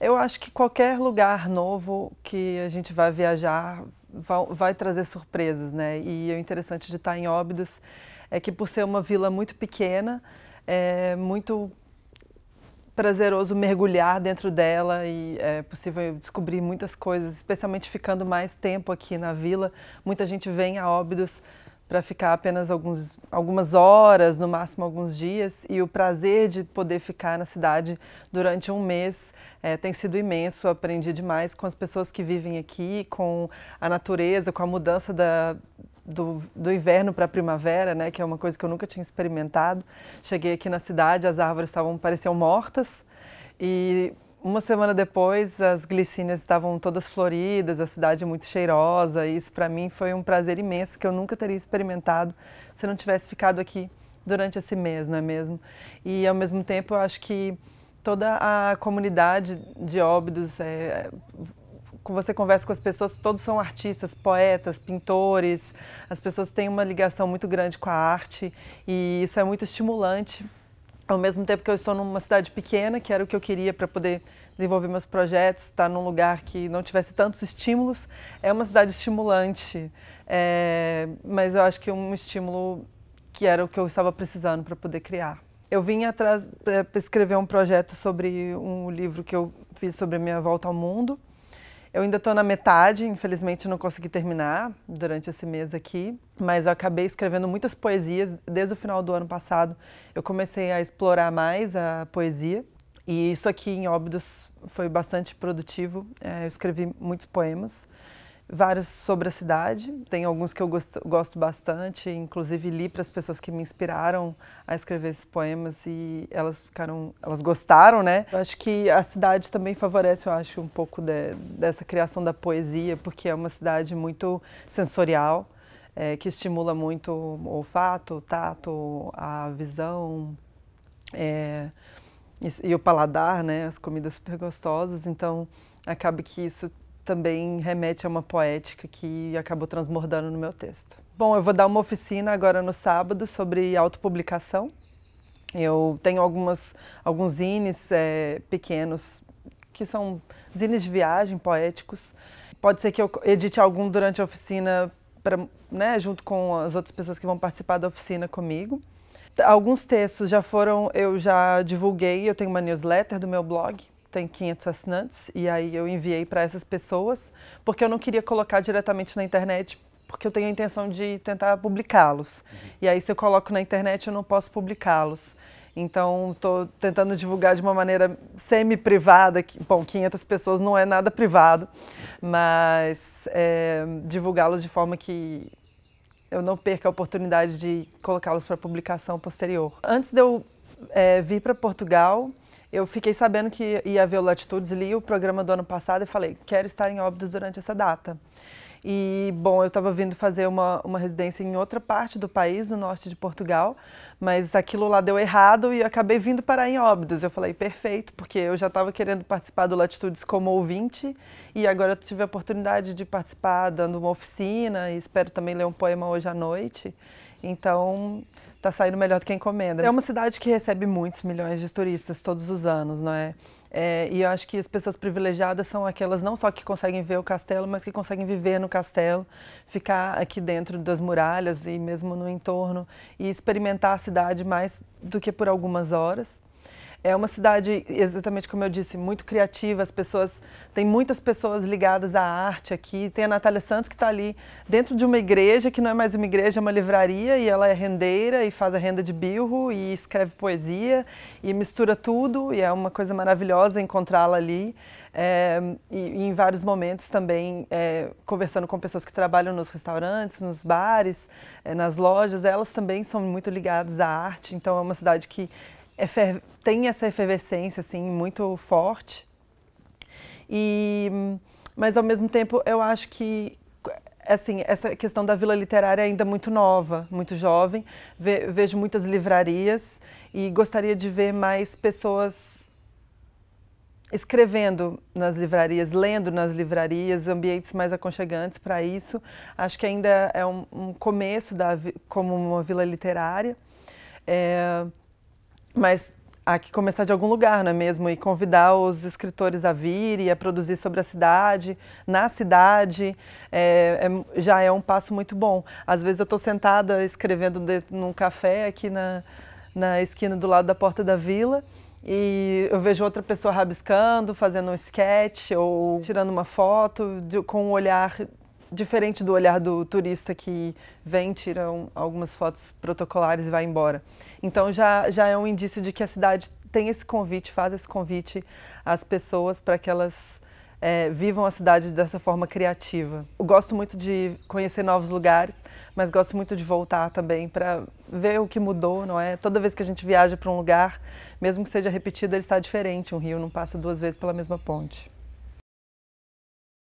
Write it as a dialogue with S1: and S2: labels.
S1: Eu acho que qualquer lugar novo que a gente vai viajar vai, trazer surpresas, né? E o interessante de estar em Óbidos é que por ser uma vila muito pequena, é muito prazeroso mergulhar dentro dela e é possível descobrir muitas coisas, especialmente ficando mais tempo aqui na vila. Muita gente vem a Óbidos para ficar apenas alguns, algumas horas, no máximo alguns dias, e o prazer de poder ficar na cidade durante um mês é, tem sido imenso. Aprendi demais com as pessoas que vivem aqui, com a natureza, com a mudança da, do, do, inverno para a primavera, né, que é uma coisa que eu nunca tinha experimentado. Cheguei aqui na cidade, as árvores estavam pareciam mortas e uma semana depois, as glicínias estavam todas floridas, a cidade muito cheirosa. E isso para mim foi um prazer imenso que eu nunca teria experimentado se não tivesse ficado aqui durante esse mês, não é mesmo? E ao mesmo tempo, eu acho que toda a comunidade de Óbidos, é, você conversa com as pessoas, todos são artistas, poetas, pintores. As pessoas têm uma ligação muito grande com a arte e isso é muito estimulante ao mesmo tempo que eu estou numa cidade pequena, que era o que eu queria para poder desenvolver meus projetos, estar tá num lugar que não tivesse tantos estímulos, é uma cidade estimulante, é, mas eu acho que um estímulo que era o que eu estava precisando para poder criar. Eu vim atrás é, para escrever um projeto sobre um livro que eu fiz sobre a minha volta ao mundo, eu ainda estou na metade, infelizmente não consegui terminar durante esse mês aqui, mas eu acabei escrevendo muitas poesias desde o final do ano passado. Eu comecei a explorar mais a poesia e isso aqui em Óbidos foi bastante produtivo. É, eu escrevi muitos poemas vários sobre a cidade. Tem alguns que eu gosto, gosto bastante, inclusive li para as pessoas que me inspiraram a escrever esses poemas e elas ficaram, elas gostaram, né? Eu acho que a cidade também favorece, eu acho, um pouco de, dessa criação da poesia, porque é uma cidade muito sensorial, é, que estimula muito o olfato, o tato, a visão. É, e o paladar, né, as comidas super gostosas, então acaba que isso também remete a uma poética que acabou transbordando no meu texto. Bom, eu vou dar uma oficina agora no sábado sobre autopublicação. Eu tenho algumas, alguns zines é, pequenos, que são zines de viagem, poéticos. Pode ser que eu edite algum durante a oficina, pra, né, junto com as outras pessoas que vão participar da oficina comigo. Alguns textos já foram, eu já divulguei, eu tenho uma newsletter do meu blog, tem 500 assinantes, e aí eu enviei para essas pessoas, porque eu não queria colocar diretamente na internet, porque eu tenho a intenção de tentar publicá-los. Uhum. E aí, se eu coloco na internet, eu não posso publicá-los. Então, estou tentando divulgar de uma maneira semi-privada. bom, 500 pessoas não é nada privado, mas é, divulgá-los de forma que eu não perca a oportunidade de colocá-los para publicação posterior. Antes de eu é, vi para Portugal. Eu fiquei sabendo que ia haver o Latitudes, li o programa do ano passado e falei, quero estar em Óbidos durante essa data. E, bom, eu estava vindo fazer uma, uma residência em outra parte do país, no norte de Portugal, mas aquilo lá deu errado e eu acabei vindo parar em Óbidos. Eu falei, perfeito, porque eu já estava querendo participar do Latitudes como ouvinte e agora eu tive a oportunidade de participar dando uma oficina e espero também ler um poema hoje à noite. Então, está saindo melhor do que a encomenda. É uma cidade que recebe muitos milhões de turistas todos os anos, não é? É, e eu acho que as pessoas privilegiadas são aquelas não só que conseguem ver o castelo, mas que conseguem viver no castelo, ficar aqui dentro das muralhas e mesmo no entorno e experimentar a cidade mais do que por algumas horas. É uma cidade, exatamente como eu disse, muito criativa, as pessoas, tem muitas pessoas ligadas à arte aqui. Tem a Natália Santos que está ali dentro de uma igreja, que não é mais uma igreja, é uma livraria, e ela é rendeira e faz a renda de birro e escreve poesia e mistura tudo, e é uma coisa maravilhosa encontrá-la ali. É, e, e, em vários momentos também é, conversando com pessoas que trabalham nos restaurantes, nos bares, é, nas lojas, elas também são muito ligadas à arte, então é uma cidade que tem essa efervescência assim muito forte. E mas ao mesmo tempo eu acho que assim essa questão da vila literária é ainda muito nova, muito jovem. Ve, vejo muitas livrarias e gostaria de ver mais pessoas escrevendo nas livrarias, lendo nas livrarias, ambientes mais aconchegantes para isso. Acho que ainda é um, um começo da, como uma vila literária. É, mas há que começar de algum lugar, não é mesmo? E convidar os escritores a vir e a produzir sobre a cidade, na cidade, é, é, já é um passo muito bom. Às vezes eu estou sentada escrevendo de, num café aqui na, na esquina do lado da Porta da Vila e eu vejo outra pessoa rabiscando, fazendo um sketch ou tirando uma foto de, com um olhar diferente do olhar do turista que vem, tira um, algumas fotos protocolares e vai embora. Então já, já é um indício de que a cidade tem esse convite, faz esse convite às pessoas para que elas é, vivam a cidade dessa forma criativa. Eu gosto muito de conhecer novos lugares, mas gosto muito de voltar também para ver o que mudou, não é? Toda vez que a gente viaja para um lugar, mesmo que seja repetido, ele está diferente. Um rio não passa duas vezes pela mesma ponte.